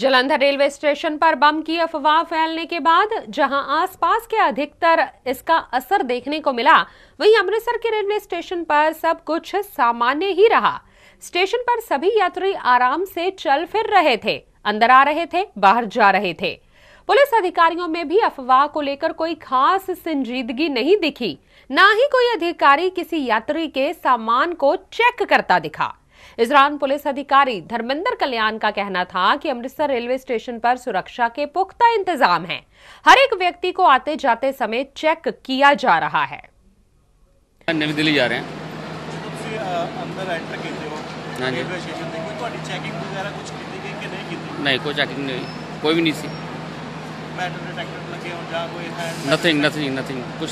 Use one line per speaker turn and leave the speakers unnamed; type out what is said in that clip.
Jalandhar railway station पर बम की अफवाह फैलने के बाद जहां आसपास के अधिकतर इसका असर देखने को मिला वहीं अमृतसर के रेलवे स्टेशन पर सब कुछ सामान्य ही रहा स्टेशन पर सभी यात्री आराम से चल फिर रहे थे अंदर आ रहे थे बाहर जा रहे थे पुलिस अधिकारियों में भी अफवाह को लेकर कोई खास संजीदगी नहीं दिखी ना ही कोई अधिकारी किसी यात्री के सामान को चेक करता दिखा इस दौरान पुलिस अधिकारी धर्मेंद्र कल्याण का कहना था कि अमृतसर रेलवे स्टेशन पर सुरक्षा के पुख्ता इंतजाम हैं। हर एक व्यक्ति को आते जाते समय चेक किया जा रहा है
नवी दिल्ली जा रहे हैं
हाँ
नहीं कोई चेकिंग नहीं
कोई भी नहीं सी नथिंग नथिंग नथिंग कुछ